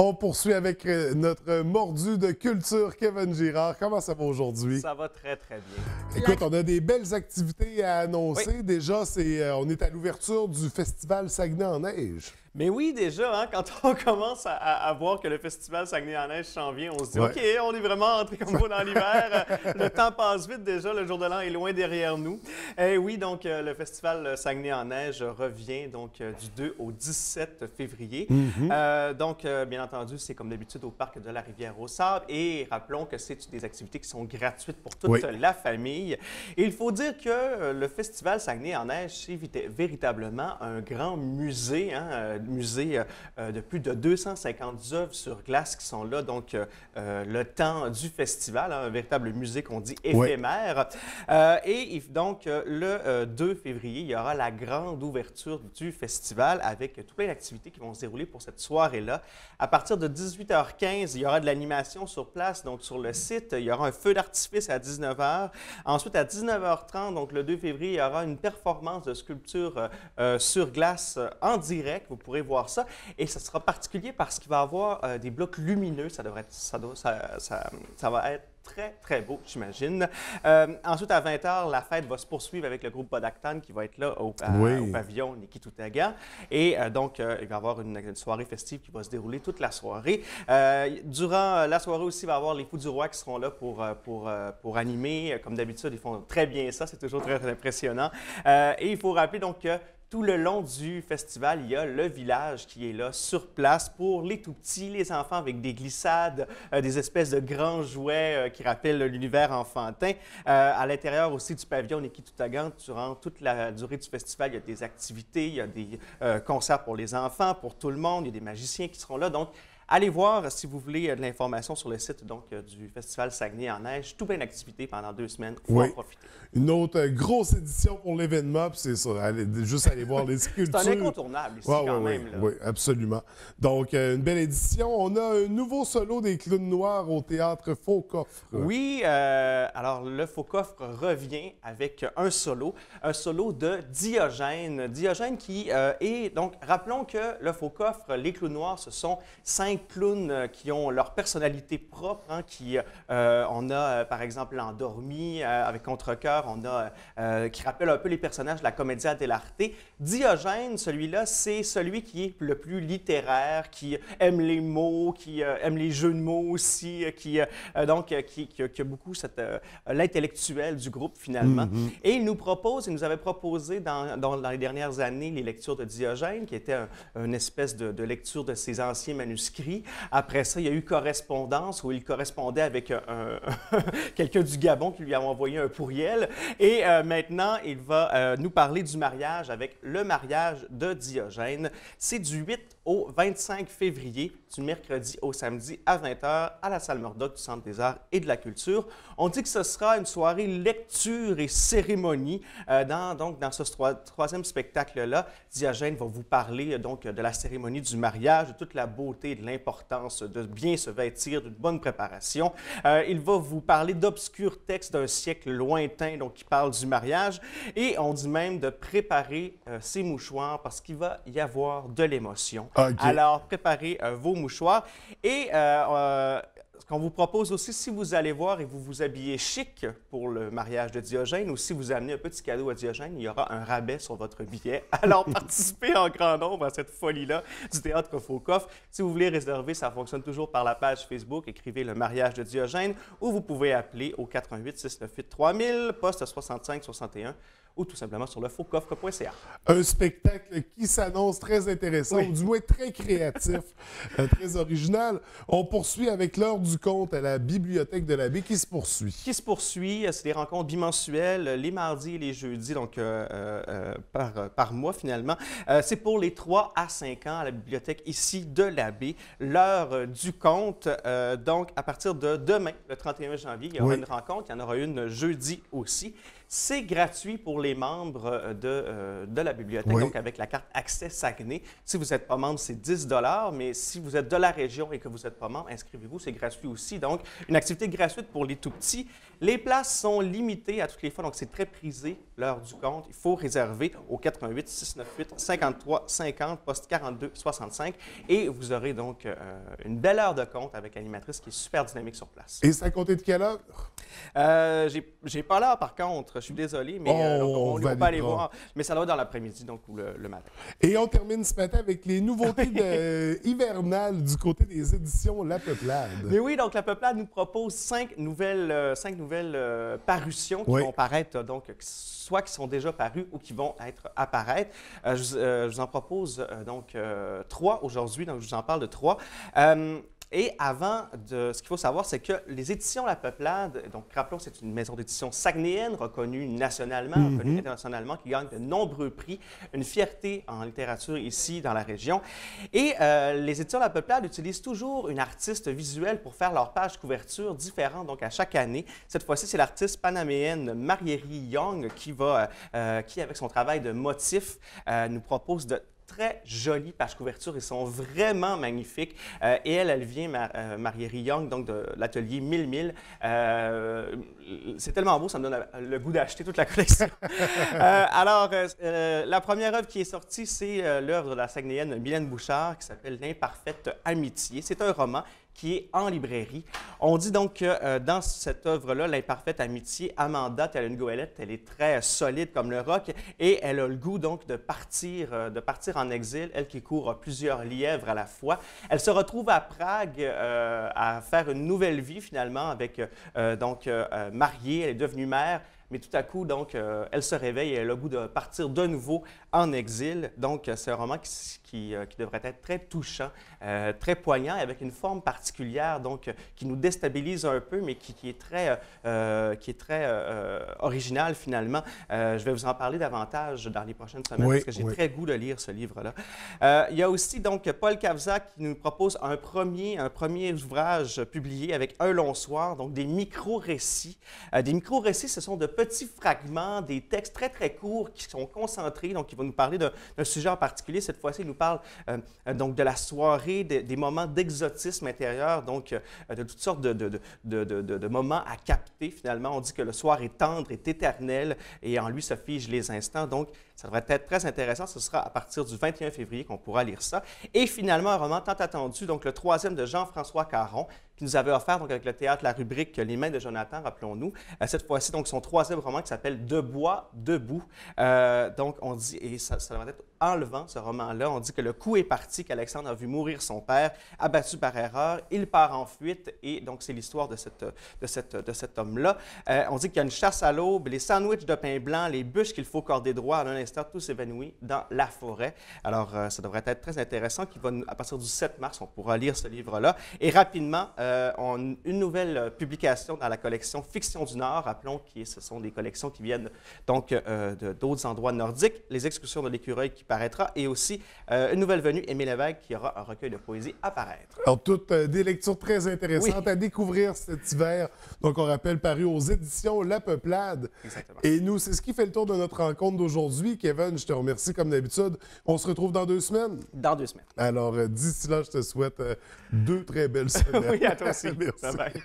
On poursuit avec euh, notre mordu de culture, Kevin Girard. Comment ça va aujourd'hui? Ça va très, très bien. Écoute, on a des belles activités à annoncer. Déjà, c'est, euh, on est à l'ouverture du Festival Saguenay en neige. Mais oui, déjà, hein, quand on commence à, voir que le festival Saguenay-en-Neige s'en vient, on se dit OK, on est vraiment entré comme vous dans l'hiver. Euh, le temps passe vite déjà, le jour de l'an est loin derrière nous. Et eh oui, donc euh, le festival Saguenay-en-Neige revient donc euh, du 2 au 17 février. Mhm. donc, bien entendu, c'est comme d'habitude au parc de la rivière au Sable. Et rappelons que c'est des activités qui sont gratuites pour toute la famille. il faut dire que le festival Saguenay-en-Neige, c'est véritablement un grand musée. Hein, musée euh, euh, de plus de 250 œuvres sur glace qui sont là, donc euh, le temps du festival, hein, un véritable musée qu'on dit éphémère. et donc, le 2 février, il y aura la grande ouverture du festival avec toutes les activités qui vont se dérouler pour cette soirée-là. À partir de 18h15, il y aura de l'animation sur place, donc sur le site. Il y aura un feu d'artifice à 19h. Ensuite, à 19h30, donc le 2 février, il y aura une performance de sculpture sur glace en direct. Vous pourrez voir ça. Et ça sera particulier parce qu'il va y avoir euh, des blocs lumineux. Ça, devrait ça, ça, ça, va être très, très beau, j'imagine. Euh, ensuite, à 20h, la fête va se poursuivre avec le groupe Bodactan qui va être là au, euh, au pavillon Et donc, il va y avoir une, soirée festive qui va se dérouler toute la soirée. durant la soirée aussi, il va y avoir les Fous du Roi qui seront là pour, pour, pour animer. Comme d'habitude, ils font très bien ça. C'est toujours très impressionnant. et il faut rappeler donc que tout le long du festival, il y a le village qui est là sur place pour les tout petits, les enfants avec des glissades, euh, des espèces de grands jouets euh, qui rappellent l'univers enfantin. Euh, à l'intérieur aussi du pavillon Nikitutagan, durant toute la durée du festival, il y a des activités, il y a des concerts pour les enfants, pour tout le monde, il y a des magiciens qui seront là. Donc, Allez voir si vous voulez euh, de l'information sur le site donc, euh, du Festival Saguenay en neige. Tout plein d'activités pendant deux semaines. Faut en profiter. Une autre euh, grosse édition pour l'événement, c'est ça. Allez, juste aller voir les sculptures. c'est un incontournable ici, quand même. Oui, absolument. Donc, une belle édition. On a un nouveau solo des clowns noirs au théâtre Faux Coffre. Oui, alors le Faux Coffre revient avec un solo, un solo de Diogène. Diogène qui est. Donc, rappelons que le Faux Coffre, les Clous noirs, ce sont cinq clowns euh, qui ont leur personnalité propre. Hein, qui, euh, on a, euh, par exemple, l'endormi avec Contrecoeur, on a qui rappelle un peu les personnages de la Commedia dell'arte. Diogène, celui-là, c'est celui qui est le plus littéraire, qui aime les mots, qui aime les jeux de mots aussi, qui donc qui, a beaucoup cette l'intellectuel du groupe finalement. Mm-hmm. Et il nous propose, il nous avait proposé dans, dans, les dernières années les lectures de Diogène, qui était une espèce de lecture de ses anciens manuscrits après ça, il y a eu correspondance où il correspondait avec euh, quelqu'un du Gabon qui lui a envoyé un pourriel. Et euh, maintenant, il va euh, nous parler du mariage avec le mariage de Diogène. C'est du 8 au 25 février, du mercredi au samedi à 20h à la salle Murdoch du Centre des Arts et de la Culture. On dit que ce sera une soirée lecture et cérémonie. Euh, dans, donc, dans ce troisième spectacle-là, Diagène va vous parler euh, donc de la cérémonie du mariage, de toute la beauté et de l'importance de bien se vêtir, d'une bonne préparation. Euh, il va vous parler d'obscurs textes d'un siècle lointain, donc qui parle du mariage. Et on dit même de préparer ses mouchoirs parce qu'il va y avoir de l'émotion. Alors, préparez euh, vos mouchoirs. Et euh, euh, ce qu'on vous propose aussi, si vous allez voir et vous vous habillez chic pour le mariage de Diogène ou si vous amenez un petit cadeau à Diogène, il y aura un rabais sur votre billet. Alors, participez en grand nombre à cette folie-là du Théâtre Faucoff. Si vous voulez réserver, ça fonctionne toujours par la page Facebook. Écrivez le mariage de Diogène ou vous pouvez appeler au 88 698 3000, poste 65 61 ou tout simplement sur le Un spectacle qui s'annonce très intéressant, ou du moins très créatif, euh, très original. On poursuit avec l'heure du conte à la Bibliothèque de l'Abbé qui se poursuit. Qui se poursuit. Euh, c'est des rencontres bimensuelles euh, les mardis et les jeudis, donc par, par mois finalement. c'est pour les 3 à 5 ans à la bibliothèque ici de l'Abbé, l'heure du conte. donc à partir de demain, le 31 janvier, il y aura une rencontre. Il y en aura une jeudi aussi. C'est gratuit pour les membres euh, de, euh, de la bibliothèque, donc avec la carte Accès Saguenay. Si vous n'êtes pas membre, c'est 10 mais si vous êtes de la région et que vous n'êtes pas membre, inscrivez-vous, c'est gratuit aussi. Donc, une activité gratuite pour les tout-petits. Les places sont limitées à toutes les fois, donc c'est très prisé l'heure du compte. Il faut réserver au 88 698 53 50 poste 42 65 et vous aurez donc euh, une belle heure de compte avec Animatrice, qui est super dynamique sur place. Et ça comptait de quelle heure? j'ai pas l'heure par contre. Je suis désolé, mais euh, oh, on ne va pas aller voir. Mais ça doit être dans l'après-midi, donc ou le, matin. Et on termine ce matin avec les nouveautés hivernales du côté des éditions La Peuplade. Mais oui, donc La Peuplade nous propose cinq nouvelles, euh, cinq nouvelles euh, parutions qui vont paraître, donc soit qui sont déjà parues ou qui vont être apparaître. Je, je, vous en propose donc trois aujourd'hui, donc je vous en parle de trois. Et avant, de, ce qu'il faut savoir, c'est que les éditions La Peuplade, donc rappelons, c'est une maison d'édition sagnéenne reconnue nationalement, mm-hmm. reconnue internationalement, qui gagne de nombreux prix, une fierté en littérature ici dans la région. Et euh, les éditions La Peuplade utilisent toujours une artiste visuelle pour faire leur page couverture différente, donc à chaque année. Cette fois-ci, c'est l'artiste panaméenne Marieri Young qui va, euh, euh, qui avec son travail de motif nous propose de très jolies pages couverture. Ils sont vraiment magnifiques. Euh, et elle, elle vient, marie euh, Young, donc de l'atelier 1000 euh, c'est tellement beau, ça me donne le goût d'acheter toute la collection. Euh, alors, la première œuvre qui est sortie, c'est l'œuvre de la Saguenayenne Mylène Bouchard qui s'appelle L'imparfaite amitié. C'est un roman qui est en librairie. On dit donc que euh, dans cette œuvre-là, L'imparfaite amitié, Amanda, telle une goélette, elle est très solide comme le roc et elle a le goût donc de partir, euh, de partir en exil, elle qui court plusieurs lièvres à la fois. Elle se retrouve à Prague euh, à faire une nouvelle vie finalement avec donc mariée, elle est devenue mère, mais tout à coup, donc, euh, elle se réveille et elle a le goût de partir de nouveau en exil. Donc, euh, c'est un roman qui, euh, qui, devrait être très touchant, très poignant, avec une forme particulière, donc, qui nous déstabilise un peu, mais qui, est très, originale, qui est très original finalement. je vais vous en parler davantage dans les prochaines semaines, parce que j'ai très goût de lire ce livre-là. il y a aussi, donc, Paul Kavzak qui nous propose un premier, un premier ouvrage publié avec Un long soir, donc des micro-récits. des micro-récits, ce sont de petits fragments, des textes très, très courts qui sont concentrés. Donc, qui vont nous parler d'un sujet en particulier. Cette fois-ci, il nous parle euh, euh, donc de la soirée, des moments d'exotisme intérieur, donc euh, de toutes sortes de, de, de, moments à capter, finalement. On dit que le soir est tendre, est éternel, et en lui se figent les instants. Donc, ça devrait être très intéressant. Ce sera à partir du 21 février qu'on pourra lire ça. Et finalement, un roman tant attendu, donc le troisième de Jean-François Caron, qui nous avait offert, donc avec le théâtre, la rubrique Les mains de Jonathan, rappelons-nous. Cette fois-ci, donc son troisième troisième roman qui s'appelle De bois, debout. Euh, donc, on dit, et ça, ça va être enlevant ce roman-là, on dit que le coup est parti, qu'Alexandre a vu mourir son père, abattu par erreur. Il part en fuite et donc c'est l'histoire de, cette, de, cette, de cet homme-là. Euh, on dit qu'il y a une chasse à l'aube, les sandwichs de pain blanc, les bûches qu'il faut corder droit. À un instant, tout s'évanouit dans la forêt. Alors, euh, ça devrait être très intéressant. Qui va, à partir du 7 mars, on pourra lire ce livre-là. Et rapidement, une nouvelle publication dans la collection Fiction du Nord, rappelons que ce sont des collections qui viennent donc euh, d'autres endroits nordiques, Les excursions de l'écureuil qui paraîtra, et aussi euh, une nouvelle venue, Aimé Lévesque, qui aura un recueil de poésie à paraître. Alors, toutes euh, des lectures très intéressantes à découvrir cet hiver. Donc, on rappelle, paru aux éditions La Peuplade. Exactement. Et nous, c'est ce qui fait le tour de notre rencontre d'aujourd'hui. Kevin, je te remercie comme d'habitude. On se retrouve dans deux semaines. Dans deux semaines. Alors, d'ici là, je te souhaite deux très belles semaines. oui, à toi aussi. Merci. Bye bye.